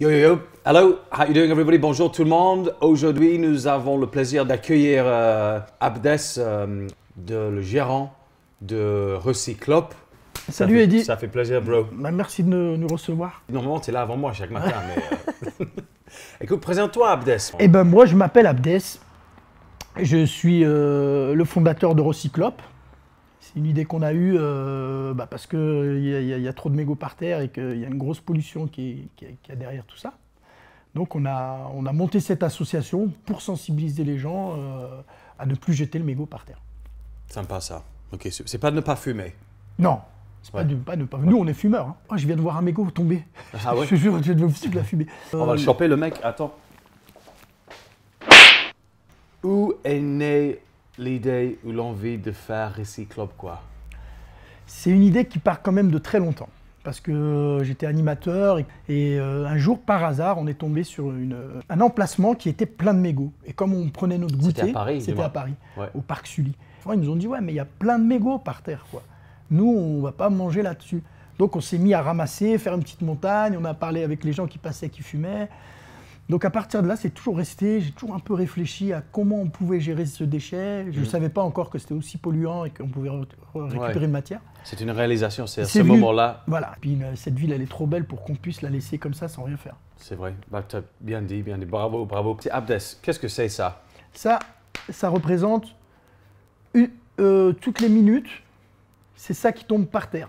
Yo yo yo. Hello, how you doing everybody? Bonjour tout le monde. Aujourd'hui, nous avons le plaisir d'accueillir euh, Abdes, euh, le gérant de Recyclope. Salut Eddie. Ça fait plaisir, bro. Bah, merci de nous, recevoir. Normalement, tu es là avant moi chaque matin, mais. Euh, écoute, présente-toi, Abdes. Eh ben, moi, je m'appelle Abdes. Je suis le fondateur de Recyclope. C'est une idée qu'on a eue euh, bah, parce qu'il y, a trop de mégots par terre et qu'il y a une grosse pollution qui, est, derrière tout ça. Donc on a, monté cette association pour sensibiliser les gens euh, à ne plus jeter le mégot par terre. Sympa ça. Ok, c'est pas de ne pas fumer. Non, c'est pas, de, pas de Nous, on est fumeurs. Hein. Oh, je viens de voir un mégot tomber. Ah Je te jure, je viens de la fumer. On va le euh, choper, le mec. Attends. Où est né l'idée ou l'envie de faire recyclop quoi C'est une idée qui part quand même de très longtemps. Parce que euh, j'étais animateur et, euh, un jour, par hasard, on est tombé sur une, euh, un emplacement qui était plein de mégots. Et comme on prenait notre goûter, c'était à Paris, au parc Sully. ils nous ont dit Ouais, mais il y a plein de mégots par terre. quoi. Nous, on va pas manger là-dessus. Donc on s'est mis à ramasser, faire une petite montagne. On a parlé avec les gens qui passaient, qui fumaient. Donc à partir de là, c'est toujours resté, j'ai toujours un peu réfléchi à comment on pouvait gérer ce déchet. Je ne mhm. savais pas encore que c'était aussi polluant et qu'on pouvait récupérer de matière. C'est une réalisation, c'est à ce moment-là. Voilà, puis cette ville, elle est trop belle pour qu'on puisse la laisser comme ça sans rien faire. C'est vrai, bah, tu as bien dit, bien dit, bravo, bravo. Abdes, qu'est-ce que c'est ça Ça, ça représente euh, toutes les minutes, c'est ça qui tombe par terre.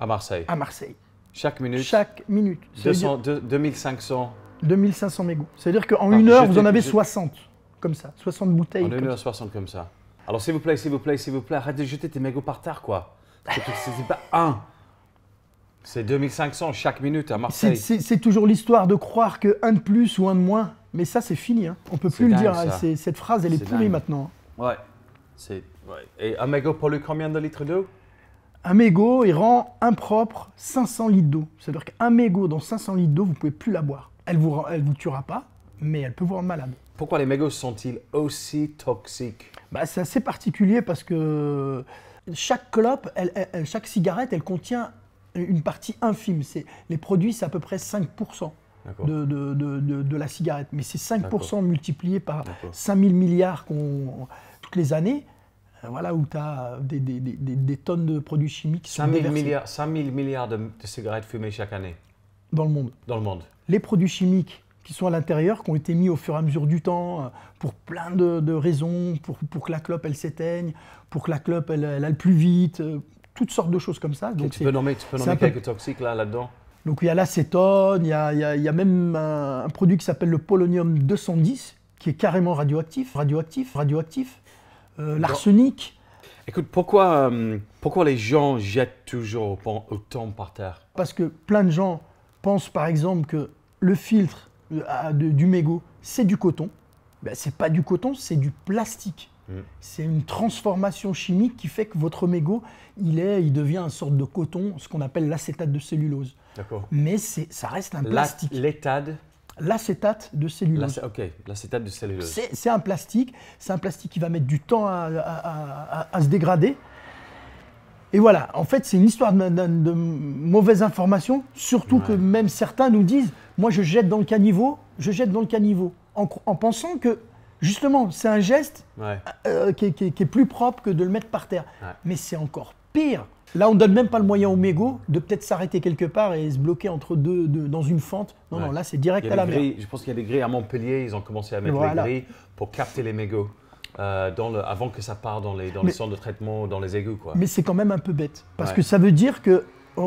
À Marseille À Marseille. Chaque minute Chaque minute. 200, 2500 2500 mégots. C'est-à-dire qu'en une heure, vous en avez 60, comme ça. 60 bouteilles. En une heure, 60 comme ça. Alors s'il vous plaît, s'il vous plaît, s'il vous plaît, arrêtez de jeter tes mégots par terre, quoi. C'est pas un. C'est 2500 chaque minute à Marseille. C'est toujours l'histoire de croire qu'un de plus ou un de moins. Mais ça, c'est fini. Hein. On peut plus le dire. Cette phrase, elle est, pourrie maintenant. Hein. Ouais. C'est. Et un mégot pollue combien de litres d'eau Un mégot, il rend impropre 500 litres d'eau. C'est-à-dire qu'un mégot dans 500 litres d'eau, vous pouvez plus la boire. Elle ne vous, elle tuera pas, mais elle peut vous rendre malade. Pourquoi les mégots sont-ils aussi toxiques bah, C'est assez particulier parce que chaque clope, chaque cigarette, elle contient une partie infime. Les produits, c'est à peu près 5%. De, de, de, la cigarette. Mais c'est 5% multiplié par 5000 milliards qu'on, toutes les années, euh, voilà, où tu as des, tonnes de produits chimiques. 5000 milliards, 5 000 milliards de, cigarettes fumées chaque année. Dans le monde. Dans le monde. Les produits chimiques qui sont à l'intérieur, qui ont été mis au fur et à mesure du temps, euh, pour plein de, raisons, pour, pour, que la clope, elle s'éteigne, pour que la clope, elle, elle aille plus vite, euh, toutes sortes de choses comme ça. Donc tu, peux nommer, quelques toxiques là-dedans donc il y a l'acétone, il, il y a, même un, produit qui s'appelle le polonium 210, qui est carrément radioactif, radioactif, radioactif, euh, l'arsenic. Écoute, pourquoi, pourquoi les gens jettent toujours autant par terre Parce que plein de gens pense par exemple que le filtre ah, du mégot, c'est du coton, ben, c'est pas du coton, c'est du plastique. Mm. C'est une transformation chimique qui fait que votre mégot, il, est, il devient une sorte de coton, ce qu'on appelle l'acétate de cellulose. D'accord. Mais ça reste un plastique. L'étade L'acétate de cellulose. ok, l'acétate de cellulose. C'est un plastique. C'est un plastique qui va mettre du temps à se dégrader. Et voilà, en fait, c'est une histoire de, mauvaise information, surtout que même certains nous disent Moi, je jette dans le caniveau, je jette dans le caniveau, en, pensant que justement, c'est un geste euh, qui, est, plus propre que de le mettre par terre. Mais c'est encore pire. Là, on donne même pas le moyen aux mégot de peut-être s'arrêter quelque part et se bloquer entre deux, dans une fente. Non, non, là, c'est direct à la mer. Je pense qu'il y a des grilles à Montpellier, ils ont commencé à mettre des grilles pour capter les mégots. Euh, dans le, avant que ça part dans les, dans centres de traitement, dans les égouts. Mais c'est quand même un peu bête, parce que ça veut dire qu'on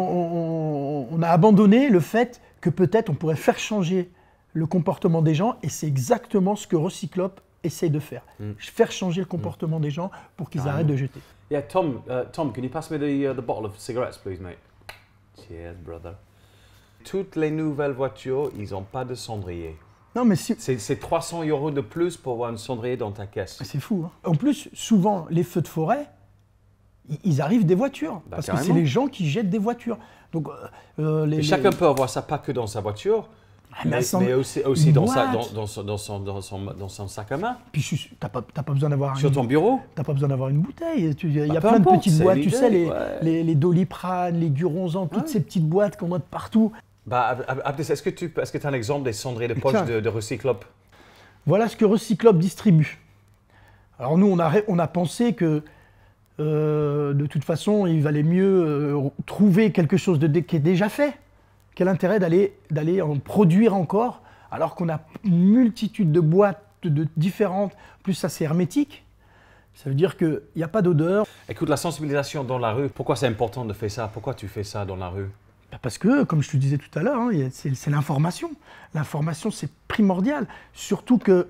on, a abandonné le fait que peut-être on pourrait faire changer le comportement des gens, et c'est exactement ce que Recyclope essaie de faire. Mm. Faire changer le comportement mm. des gens pour qu'ils ah, arrêtent de jeter. Yeah, Tom, uh, Tom, can you pass me uh, the bottle of cigarettes, please, mate? Cheers, brother. Toutes les nouvelles voitures, ils n'ont pas de cendrier. Non, mais C'est 300 euros de plus pour avoir un cendrier dans ta caisse. C'est fou. Hein. En plus, souvent, les feux de forêt, ils arrivent des voitures. Bah, parce que c'est les gens qui jettent des voitures. Donc, euh, euh, les, chacun peut avoir ça pas que dans sa voiture. Ah, mais, aussi, aussi dans, dans, son, sac à main. Puis tu n'as pas, besoin d'avoir. Sur ton bureau Tu pas besoin d'avoir une bouteille. Il y a bah, plein de petites boîtes, tu sais, les, les, les, doliprane, les toutes ces petites boîtes qu'on a de partout. Bah, est-ce que tu as un exemple des cendriers de poche hein. de, de, Recyclope Voilà ce que Recyclope distribue. Alors nous, on a, pensé que euh, de toute façon, il valait mieux euh, trouver quelque chose de, qui est déjà fait. Quel intérêt d'aller en produire encore alors qu'on a une multitude de boîtes de différentes, plus ça c'est hermétique. Ça veut dire qu'il n'y a pas d'odeur. Écoute, la sensibilisation dans la rue, pourquoi c'est important de faire ça Pourquoi tu fais ça dans la rue parce que, comme je te disais tout à l'heure, hein, c'est l'information. L'information, c'est primordial. Surtout que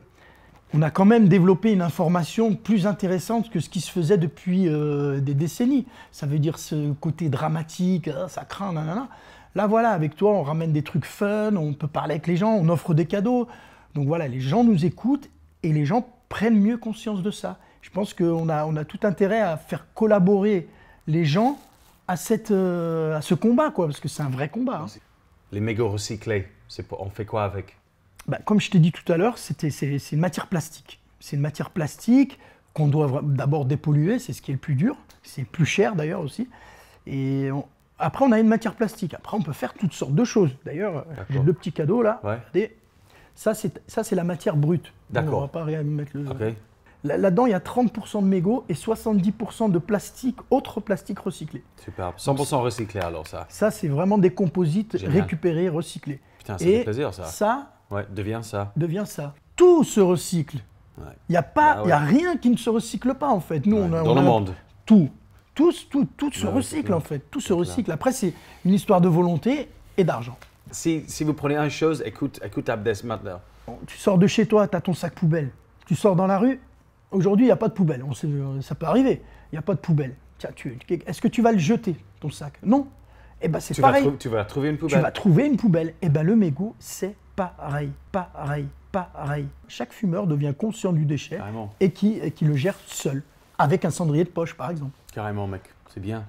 on a quand même développé une information plus intéressante que ce qui se faisait depuis euh, des décennies. Ça veut dire ce côté dramatique, hein, ça craint, nanana. Là, voilà, avec toi, on ramène des trucs fun, on peut parler avec les gens, on offre des cadeaux. Donc voilà, les gens nous écoutent et les gens prennent mieux conscience de ça. Je pense qu'on on a tout intérêt à faire collaborer les gens à, cette, euh, à ce combat, quoi, parce que c'est un vrai combat. Hein. Les mégots recyclés, on fait quoi avec bah, Comme je t'ai dit tout à l'heure, c'est une matière plastique. C'est une matière plastique qu'on doit d'abord dépolluer, c'est ce qui est le plus dur, c'est plus cher d'ailleurs aussi. Et après, on a une matière plastique. Après, on peut faire toutes sortes de choses. D'ailleurs, euh, j'ai deux petits cadeaux là. Ça, c'est la matière brute. D'accord. On va pas mettre le. Là-dedans, il y a 30% de mégots et 70% de plastique, autres plastique recyclés. Super. 100% recyclé alors ça Ça, c'est vraiment des composites récupérés, recyclés. Putain, ça un plaisir ça. Ça ouais, devient ça. Devient ça. Tout se recycle. Il n'y a, pas, il y a bah rien qui ne se recycle pas en fait. Nous, on a, Dans le monde. Tout. Tout, tout, tout se recycle en fait. Tout se recycle. Après, c'est une histoire de volonté et d'argent. Si, si, vous prenez une chose, écoute, écoute Abdes maintenant. Tu sors de chez toi, tu as ton sac poubelle. Tu sors dans la rue, Aujourd'hui, il n'y a pas de poubelle. On sait, euh, ça peut arriver. Il n'y a pas de poubelle. Tiens, tu, est-ce que tu vas le jeter, ton sac Non. Eh ben, c'est pareil. Vas tu vas trouver une poubelle. Tu vas trouver une poubelle. Eh ben, le mégot, c'est pareil, pareil, pareil. Chaque fumeur devient conscient du déchet et qui, et qui le gère seul, avec un cendrier de poche, par exemple. Carrément, mec. C'est bien.